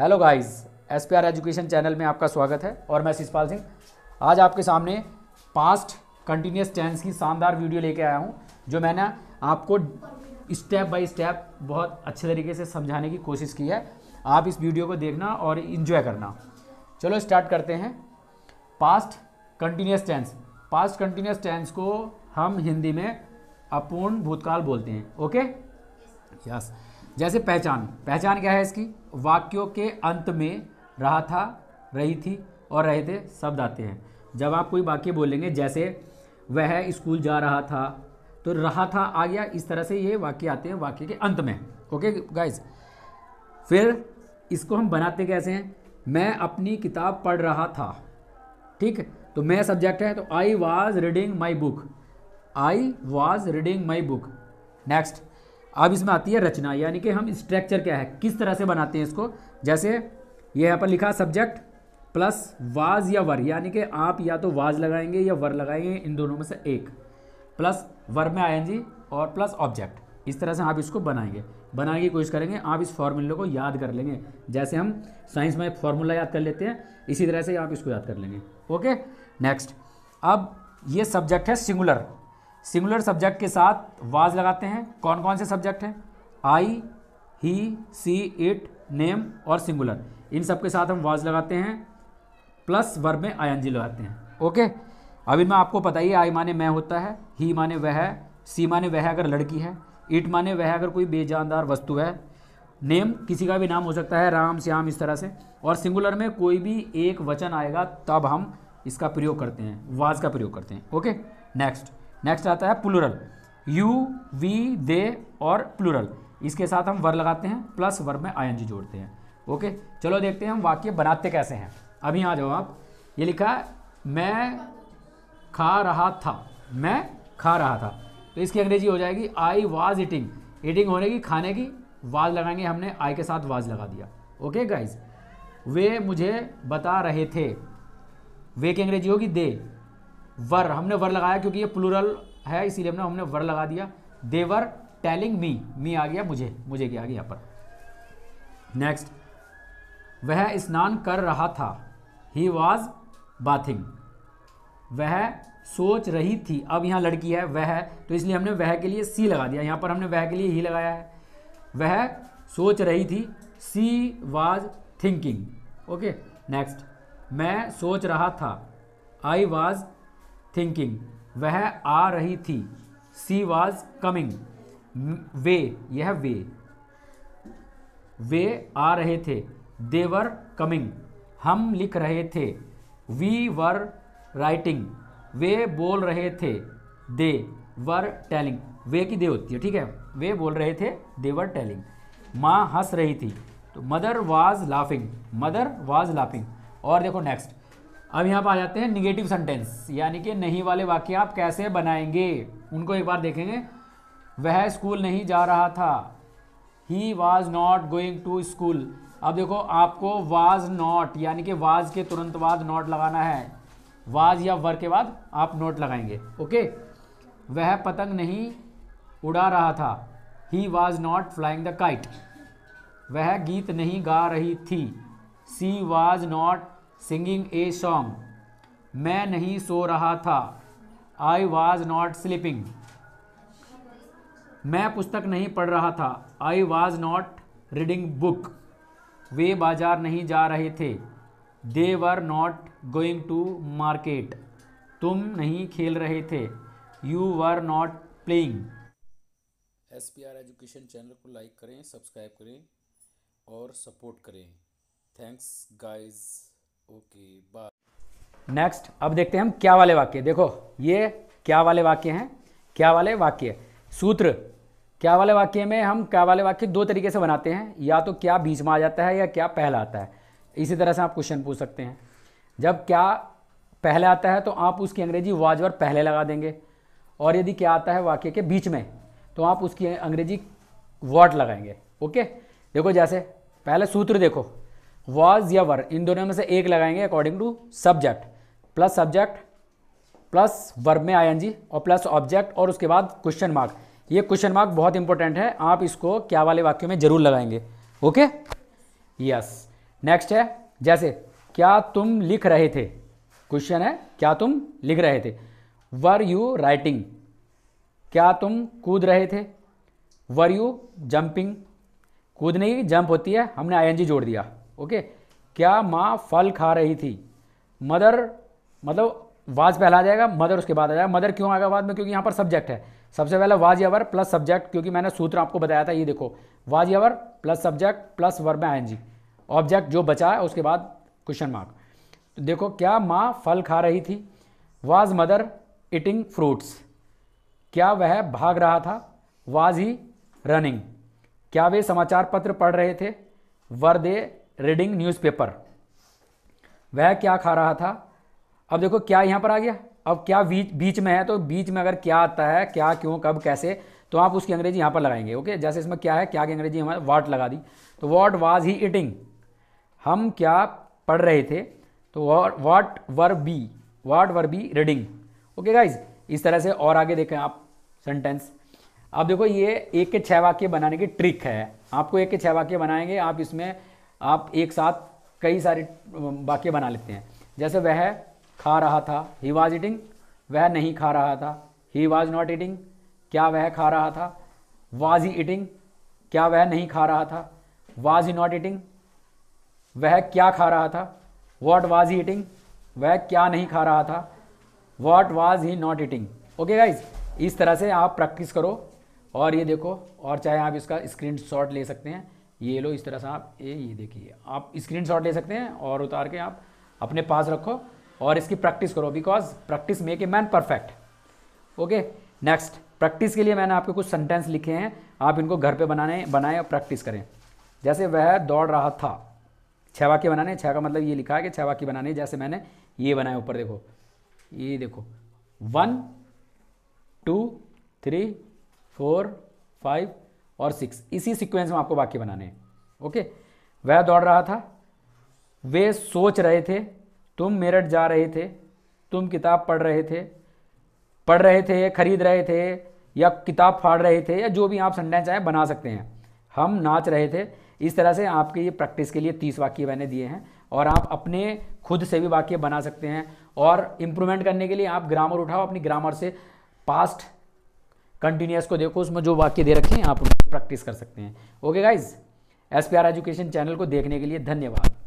Hello guys S education channel में आपका स्वागत है और मैं शिषपाल सिंह आज आपके सामने पास्ट कंटिन्यूस टेंस की शानदार वीडियो लेके आया हूँ जो मैंने आपको स्टेप बाय स्टेप बहुत अच्छे तरीके से समझाने की कोशिश की है आप इस वीडियो को देखना और इन्जॉय करना चलो स्टार्ट करते हैं past continuous tense past continuous tense को हम हिंदी में अपूर्ण भूतकाल बोलते हैं ओके यस yes. जैसे पहचान पहचान क्या है इसकी वाक्यों के अंत में रहा था रही थी और रहे थे शब्द आते हैं जब आप कोई वाक्य बोलेंगे जैसे वह स्कूल जा रहा था तो रहा था आ गया इस तरह से ये वाक्य आते हैं वाक्य के अंत में ओके गाइज फिर इसको हम बनाते कैसे हैं मैं अपनी किताब पढ़ रहा था ठीक तो मैं सब्जेक्ट है तो I was reading my book I was reading my book next अब इसमें आती है रचना यानी कि हम स्ट्रक्चर क्या है किस तरह से बनाते हैं इसको जैसे ये यहाँ पर लिखा सब्जेक्ट प्लस वाज या वर यानी कि आप या तो वाज लगाएंगे या वर लगाएंगे इन दोनों में से एक प्लस वर में जी और प्लस ऑब्जेक्ट इस तरह से आप इसको बनाएंगे बनाने की कोशिश करेंगे आप इस फॉर्मूले को याद कर लेंगे जैसे हम साइंस में फॉर्मूला याद कर लेते हैं इसी तरह से आप इसको याद कर लेंगे ओके नेक्स्ट अब ये सब्जेक्ट है सिंगुलर सिंगुलर सब्जेक्ट के साथ वाज लगाते हैं कौन कौन से सब्जेक्ट हैं I he she it name और सिंगुलर इन सब के साथ हम वाज लगाते हैं प्लस वर्ब में आई लगाते हैं ओके अब इनमें आपको पता ही आई माने मैं होता है ही माने वह है सी माने वह अगर लड़की है इट माने वह अगर कोई बेजानदार वस्तु है नेम किसी का भी नाम हो सकता है राम श्याम इस तरह से और सिंगुलर में कोई भी एक वचन आएगा तब हम इसका प्रयोग करते हैं वाज का प्रयोग करते हैं ओके नेक्स्ट नेक्स्ट आता है प्लूरल यू वी दे और प्लूरल इसके साथ हम वर लगाते हैं प्लस वर में आई जोड़ते हैं ओके चलो देखते हैं हम वाक्य बनाते कैसे हैं अभी आ जाओ आप ये लिखा है मैं खा रहा था मैं खा रहा था तो इसकी अंग्रेजी हो जाएगी आई वाज ईटिंग ईटिंग होने की खाने की वाज लगाएंगे हमने आई के साथ वाज लगा दिया ओके गाइज वे मुझे बता रहे थे वे की अंग्रेजी होगी दे वर हमने वर लगाया क्योंकि ये प्लूरल है इसीलिए हमने हमने वर लगा दिया देवर टेलिंग मी मी आ गया मुझे मुझे क्या आ गया यहाँ पर नेक्स्ट वह स्नान कर रहा था ही वॉज बाथिंग वह सोच रही थी अब यहाँ लड़की है वह तो इसलिए हमने वह के लिए सी लगा दिया यहाँ पर हमने वह के लिए ही लगाया है वह सोच रही थी she was thinking okay next मैं सोच रहा था आई वाज थिंकिंग वह आ रही थी सी वॉज कमिंग वे यह वे वे आ रहे थे देवर कमिंग हम लिख रहे थे वी वर राइटिंग वे बोल रहे थे दे वर टेलिंग वे की दे होती है ठीक है वे बोल रहे थे दे वर टेलिंग माँ हंस रही थी तो mother was laughing mother was laughing और देखो नेक्स्ट अब यहाँ पर आ जाते हैं निगेटिव सेंटेंस यानी कि नहीं वाले वाक्य आप कैसे बनाएंगे उनको एक बार देखेंगे वह स्कूल नहीं जा रहा था he was not going to school अब देखो आपको वाज नॉट यानी कि वाज के तुरंत बाद नॉट लगाना है वाज या वर के बाद आप नोट लगाएंगे ओके वह पतंग नहीं उड़ा रहा था he was not flying the kite वह गीत नहीं गा रही थी she was not singing a song मैं नहीं सो रहा था आई वॉज नॉट स्लीपिंग मैं पुस्तक नहीं पढ़ रहा था I was not reading book वे बाजार नहीं जा रहे थे they were not going to market तुम नहीं खेल रहे थे you were not playing S P R education channel को लाइक करें सब्सक्राइब करें और सपोर्ट करें thanks guys okay bye next अब देखते हैं हम क्या वाले वाक्य देखो ये क्या वाले वाक्य हैं क्या वाले वाक्य सूत्र क्या वाले वाक्य में हम क्या वाले वाक्य दो तरीके से बनाते हैं या तो क्या बीच में आ जाता है या क्या पहला आता है इसी तरह से आप क्वेश्चन पूछ सकते हैं जब क्या पहले आता है तो आप उसकी अंग्रेजी वाजवर पहले लगा देंगे और यदि क्या आता है वाक्य के बीच में तो आप उसकी अंग्रेजी वर्ड लगाएंगे ओके देखो जैसे पहले सूत्र देखो वॉज या वर इन दोनों में से एक लगाएंगे according to subject plus subject plus verb में जी और प्लस ऑब्जेक्ट और उसके बाद क्वेश्चन मार्क ये क्वेश्चन मार्क बहुत इंपॉर्टेंट है आप इसको क्या वाले वाक्यों में जरूर लगाएंगे ओके यस नेक्स्ट है जैसे क्या तुम लिख रहे थे क्वेश्चन है क्या तुम लिख रहे थे वर यू राइटिंग क्या तुम कूद रहे थे वर यू जंपिंग कूदने की जंप होती है हमने जी जोड़ दिया ओके क्या माँ फल खा रही थी मदर मतलब वाज पहला आ जाएगा मदर उसके बाद आ जाएगा मदर क्यों आएगा बाद में क्योंकि यहाँ पर सब्जेक्ट है सबसे पहले वाज यावर प्लस सब्जेक्ट क्योंकि मैंने सूत्र आपको बताया था ये देखो वाज यावर plus subject plus verb I object जो बचा है उसके बाद क्वेश्चन मार्क तो देखो क्या माँ फल खा रही थी वाज मदर इटिंग फ्रूट्स क्या वह भाग रहा था वाज ही रनिंग क्या वे समाचार पत्र पढ़ रहे थे वर दे रीडिंग न्यूज़पेपर वह क्या खा रहा था अब देखो क्या यहां पर आ गया अब क्या बीच बीच में है तो बीच में अगर क्या आता है क्या क्यों कब कैसे तो आप उसकी अंग्रेजी यहां पर लगाएंगे ओके जैसे इसमें क्या है क्या की अंग्रेजी हमारे वाट लगा दी तो वॉट वाज ही इटिंग हम क्या पढ़ रहे थे तो what were be what were be reading okay guys इस तरह से और आगे देखें आप सेंटेंस अब देखो ये एक के छह वाक्य बनाने की ट्रिक है आपको एक के छह वाक्य बनाएंगे आप इसमें आप एक साथ कई सारे वाक्य बना लेते हैं जैसे वह खा रहा था ही वॉज ईटिंग वह नहीं खा रहा था ही वॉज नॉट ईटिंग क्या वह खा रहा था वाज ही ईटिंग क्या वह नहीं खा रहा था वाज ही नॉट ईटिंग वह क्या खा रहा था वॉट वाज ही ईटिंग वह क्या नहीं खा रहा था what was he not eating okay guys इस तरह से आप प्रैक्टिस करो और ये देखो और चाहे आप इसका स्क्रीन शॉट ले सकते हैं ये लो इस तरह से आप ये ये देखिए आप स्क्रीनशॉट ले सकते हैं और उतार के आप अपने पास रखो और इसकी प्रैक्टिस करो because practice make a man perfect okay next practice के लिए मैंने आपके कुछ सेंटेंस लिखे हैं आप इनको घर पे बनाने बनाएं और प्रैक्टिस करें जैसे वह दौड़ रहा था छवा वाक्य बनाने छः का मतलब ये लिखा है कि छवा वाक्य बनाने जैसे मैंने ये बनाया ऊपर देखो ये देखो one two three four five और सिक्स इसी सीक्वेंस में आपको वाक्य बनाने हैं ओके वह दौड़ रहा था वे सोच रहे थे तुम मेरठ जा रहे थे तुम किताब पढ़ रहे थे पढ़ रहे थे खरीद रहे थे या किताब फाड़ रहे थे या जो भी आप सेंटेंस चाहे बना सकते हैं हम नाच रहे थे इस तरह से आपके ये प्रैक्टिस के लिए तीस वाक्य मैंने दिए हैं और आप अपने खुद से भी वाक्य बना सकते हैं और इम्प्रूवमेंट करने के लिए आप ग्रामर उठाओ अपनी ग्रामर से पास्ट कंटिन्यूस को देखो उसमें जो वाक्य दे रखे हैं आप प्रैक्टिस कर सकते हैं okay guys S education channel को देखने के लिए धन्यवाद